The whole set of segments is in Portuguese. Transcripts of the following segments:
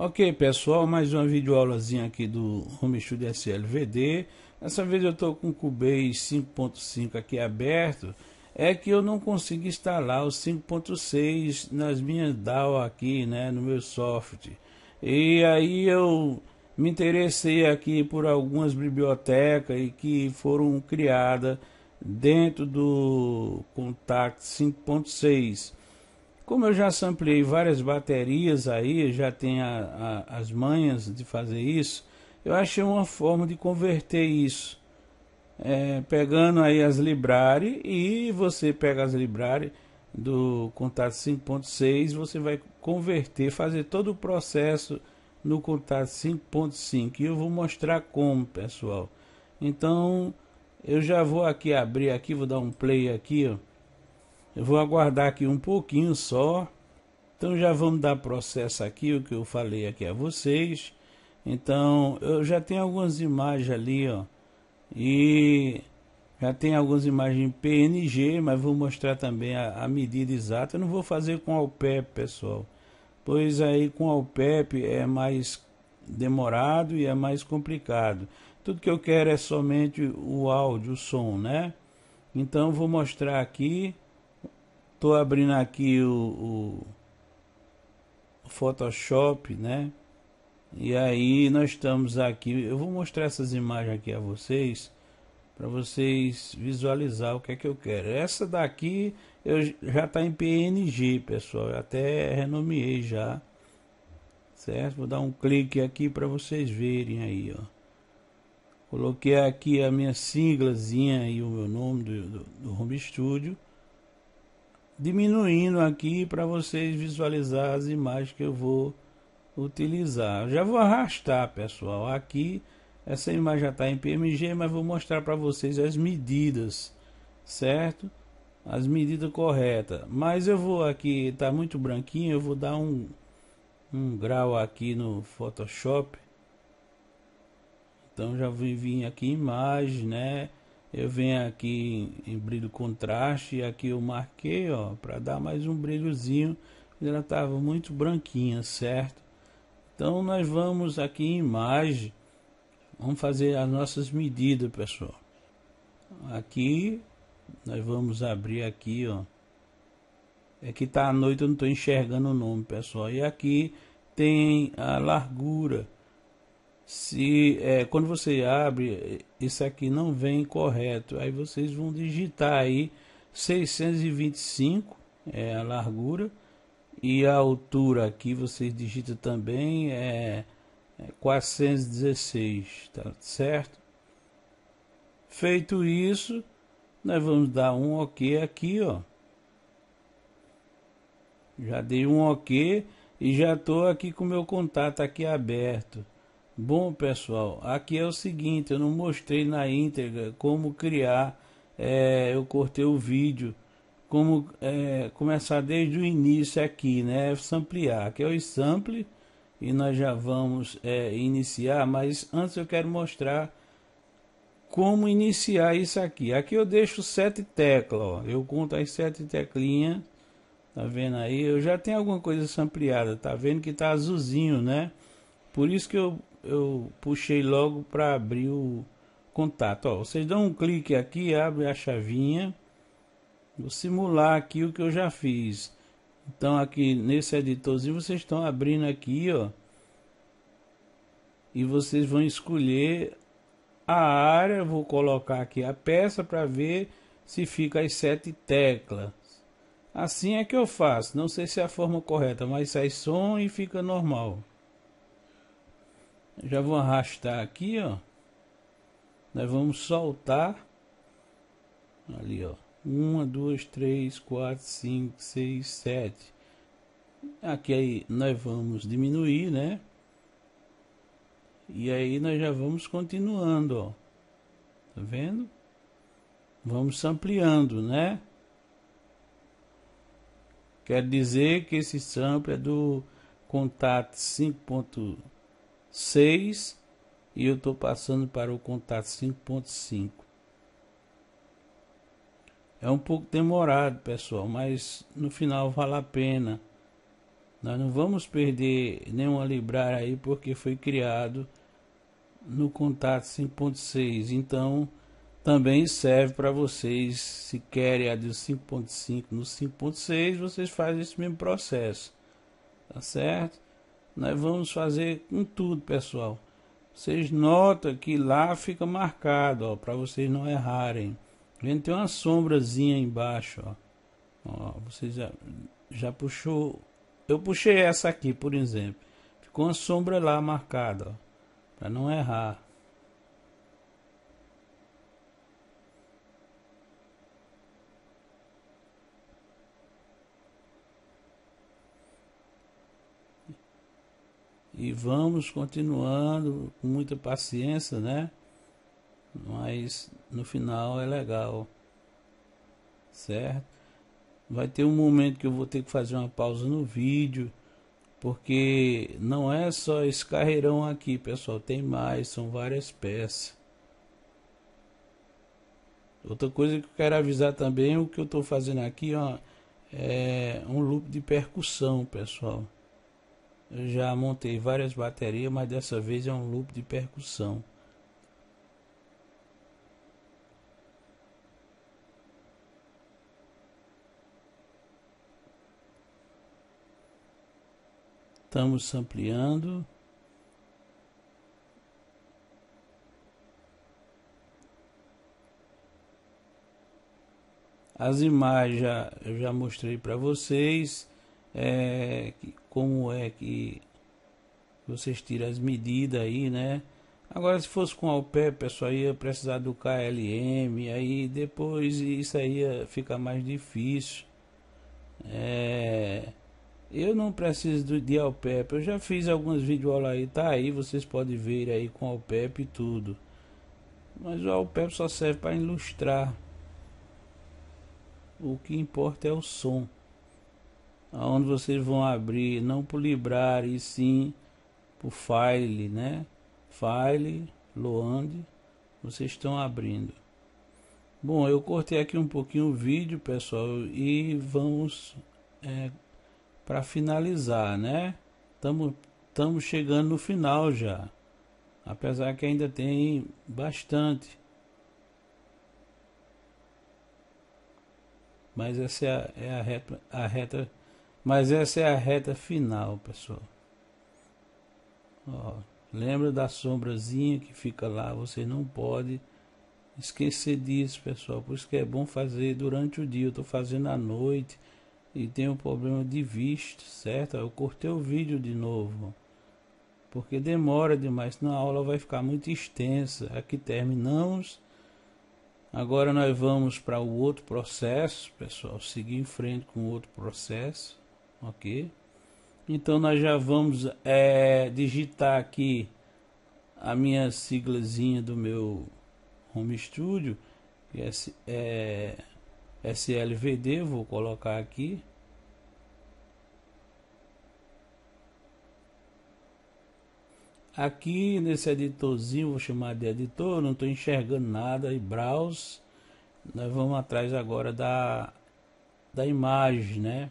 Ok pessoal, mais uma videoaulazinha aqui do Home Studio SLVD Dessa vez eu estou com o Cubase 5.5 aqui aberto É que eu não consegui instalar o 5.6 nas minhas DAW aqui, né, no meu software E aí eu me interessei aqui por algumas bibliotecas que foram criadas dentro do Contact 5.6 como eu já samplei várias baterias aí, já tenho a, a, as manhas de fazer isso, eu achei uma forma de converter isso. É, pegando aí as Librari e você pega as Librari do contato 5.6, você vai converter, fazer todo o processo no contato 5.5 e eu vou mostrar como, pessoal. Então, eu já vou aqui abrir aqui, vou dar um play aqui, ó. Eu vou aguardar aqui um pouquinho só. Então já vamos dar processo aqui, o que eu falei aqui a vocês. Então, eu já tenho algumas imagens ali, ó. E já tem algumas imagens PNG, mas vou mostrar também a, a medida exata. Eu não vou fazer com Alpep, pessoal. Pois aí com Alpep é mais demorado e é mais complicado. Tudo que eu quero é somente o áudio, o som, né? Então vou mostrar aqui Estou abrindo aqui o, o Photoshop, né? E aí nós estamos aqui, eu vou mostrar essas imagens aqui a vocês para vocês visualizar o que é que eu quero. Essa daqui eu já está em PNG, pessoal, eu até renomeei já. Certo? Vou dar um clique aqui para vocês verem aí, ó. Coloquei aqui a minha siglazinha e o meu nome do, do, do Home Studio diminuindo aqui para vocês visualizar as imagens que eu vou utilizar. já vou arrastar, pessoal, aqui. Essa imagem já está em PMG, mas vou mostrar para vocês as medidas, certo? As medidas corretas. Mas eu vou aqui, está muito branquinho, eu vou dar um, um grau aqui no Photoshop. Então já vim aqui imagem, né? Eu venho aqui em brilho contraste e aqui eu marquei, ó, para dar mais um brilhozinho. Ela estava muito branquinha, certo? Então nós vamos aqui em imagem, vamos fazer as nossas medidas, pessoal. Aqui nós vamos abrir aqui, ó. É que tá à noite, eu não estou enxergando o nome, pessoal. E aqui tem a largura se é, quando você abre isso é, aqui não vem correto aí vocês vão digitar aí 625 é a largura e a altura aqui vocês digitam também é, 416 é tá certo feito isso nós vamos dar um ok aqui ó já dei um ok e já estou aqui com meu contato aqui aberto Bom, pessoal, aqui é o seguinte, eu não mostrei na íntegra como criar, é, eu cortei o vídeo, como é, começar desde o início aqui, né, é ampliar, que é o sample, e nós já vamos é, iniciar, mas antes eu quero mostrar como iniciar isso aqui. Aqui eu deixo sete teclas, ó, eu conto as sete teclinhas, tá vendo aí? Eu já tenho alguma coisa ampliada, tá vendo que tá azulzinho, né? Por isso que eu eu puxei logo para abrir o contato. Ó, vocês dão um clique aqui, abre a chavinha. Vou simular aqui o que eu já fiz. Então aqui nesse editorzinho vocês estão abrindo aqui, ó. E vocês vão escolher a área, vou colocar aqui a peça para ver se fica as sete teclas. Assim é que eu faço, não sei se é a forma correta, mas sai som e fica normal. Já vou arrastar aqui, ó. Nós vamos soltar. Ali, ó. Uma, duas, três, quatro, cinco, seis, sete. Aqui aí nós vamos diminuir, né? E aí nós já vamos continuando, ó. Tá vendo? Vamos ampliando, né? Quer dizer que esse sample é do contato 5.0 6 e eu estou passando para o contato 5.5. É um pouco demorado, pessoal, mas no final vale a pena. Nós não vamos perder nenhuma librar aí porque foi criado no contato 5.6. Então, também serve para vocês se querem a do 5.5 no 5.6, vocês fazem esse mesmo processo. Tá certo? Nós vamos fazer com tudo, pessoal. Vocês notam que lá fica marcado, ó, para vocês não errarem. A gente tem uma sombrazinha embaixo, ó. ó vocês já, já puxou... Eu puxei essa aqui, por exemplo. Ficou uma sombra lá marcada, ó, para não errar. E vamos continuando com muita paciência, né? Mas no final é legal, certo? Vai ter um momento que eu vou ter que fazer uma pausa no vídeo, porque não é só esse carreirão aqui, pessoal, tem mais, são várias peças. Outra coisa que eu quero avisar também, o que eu estou fazendo aqui, ó, é um loop de percussão, pessoal já montei várias baterias, mas dessa vez é um loop de percussão. Estamos ampliando. As imagens já, eu já mostrei para vocês. É, como é que vocês tiram as medidas aí, né? Agora, se fosse com ao pé, pessoal, ia precisar do KLM, aí depois isso aí ia ficar mais difícil. É... Eu não preciso do, de Alpep, eu já fiz algumas videoaulas aí, tá aí, vocês podem ver aí com Alpep e tudo. Mas o Alpep só serve para ilustrar. O que importa é o som onde vocês vão abrir não por librar e sim por file, né? File, Loand, vocês estão abrindo. Bom, eu cortei aqui um pouquinho o vídeo, pessoal, e vamos é, para finalizar, né? Estamos chegando no final já, apesar que ainda tem bastante. Mas essa é a, é a reta, a reta mas essa é a reta final, pessoal. Ó, lembra da sombrazinha que fica lá? Você não pode esquecer disso, pessoal. Por isso que é bom fazer durante o dia. Eu estou fazendo à noite e tenho um problema de vista, certo? Eu cortei o vídeo de novo. Porque demora demais, senão a aula vai ficar muito extensa. Aqui terminamos. Agora nós vamos para o outro processo, pessoal. Seguir em frente com o outro processo ok então nós já vamos é, digitar aqui a minha siglazinha do meu home studio que é, é SLVD vou colocar aqui aqui nesse editorzinho vou chamar de editor não estou enxergando nada e browse nós vamos atrás agora da da imagem né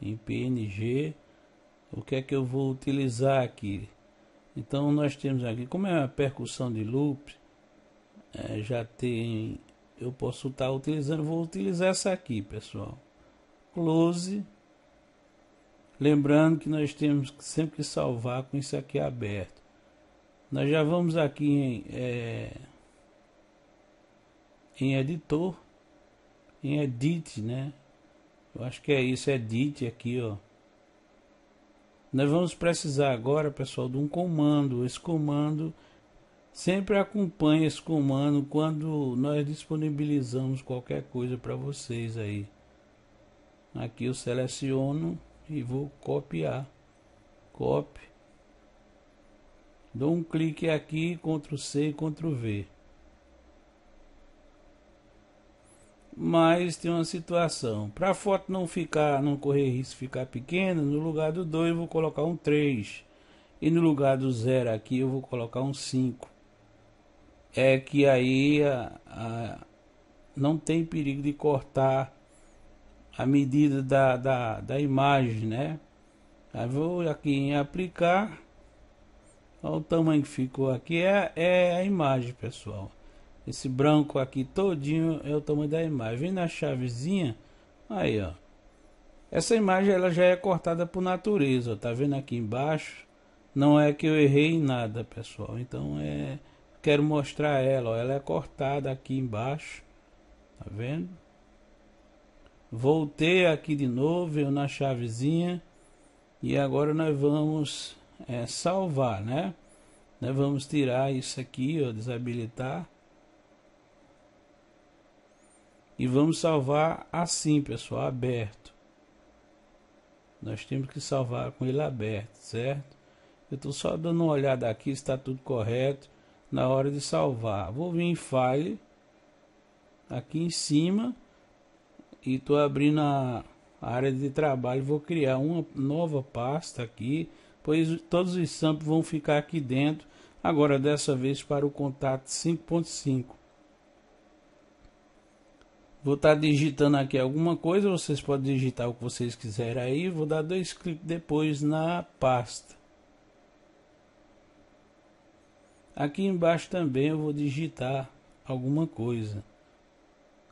em PNG, o que é que eu vou utilizar aqui? Então nós temos aqui, como é a percussão de loop, é, já tem, eu posso estar tá utilizando, vou utilizar essa aqui, pessoal. Close. Lembrando que nós temos que sempre que salvar com isso aqui aberto. Nós já vamos aqui em, é, em editor, em edit, né? Eu acho que é isso, é DIT aqui, ó. Nós vamos precisar agora, pessoal, de um comando. Esse comando sempre acompanha esse comando quando nós disponibilizamos qualquer coisa para vocês aí. Aqui eu seleciono e vou copiar. Copy. Dou um clique aqui, Ctrl C, Ctrl V. mas tem uma situação. Para a foto não ficar, não correr risco ficar pequena, no lugar do 2 vou colocar um 3. E no lugar do 0 aqui eu vou colocar um 5. É que aí a, a, não tem perigo de cortar a medida da, da, da imagem, né? Aí vou aqui em aplicar. Olha o tamanho que ficou aqui, é, é a imagem, pessoal. Esse branco aqui todinho é o tamanho da imagem. Vem na chavezinha, aí ó. Essa imagem ela já é cortada por natureza, tá vendo aqui embaixo? Não é que eu errei em nada, pessoal. Então é, quero mostrar ela, ó. ela é cortada aqui embaixo, tá vendo? Voltei aqui de novo, eu na chavezinha e agora nós vamos é, salvar, né? Nós vamos tirar isso aqui, ó, desabilitar e vamos salvar assim, pessoal, aberto. Nós temos que salvar com ele aberto, certo? Eu estou só dando uma olhada aqui se está tudo correto na hora de salvar. Vou vir em File, aqui em cima, e estou abrindo a área de trabalho. Vou criar uma nova pasta aqui, pois todos os samples vão ficar aqui dentro. Agora, dessa vez, para o contato 5.5. Vou estar tá digitando aqui alguma coisa, vocês podem digitar o que vocês quiserem aí. Vou dar dois cliques depois na pasta. Aqui embaixo também eu vou digitar alguma coisa.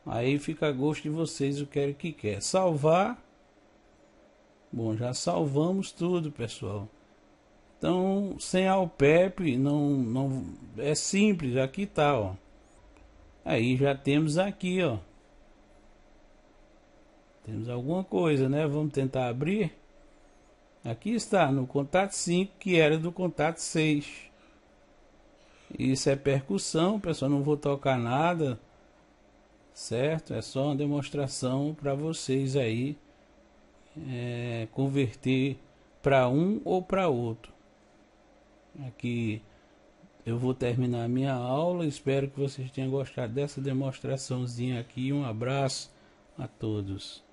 Aí fica a gosto de vocês o que é que quer. Salvar. Bom, já salvamos tudo, pessoal. Então, sem Alpep, não, não é simples. Aqui tá, ó. Aí já temos aqui, ó. Temos alguma coisa, né? Vamos tentar abrir. Aqui está, no contato 5, que era do contato 6. Isso é percussão, pessoal, não vou tocar nada, certo? É só uma demonstração para vocês aí é, converter para um ou para outro. Aqui eu vou terminar a minha aula, espero que vocês tenham gostado dessa demonstraçãozinha aqui. Um abraço a todos.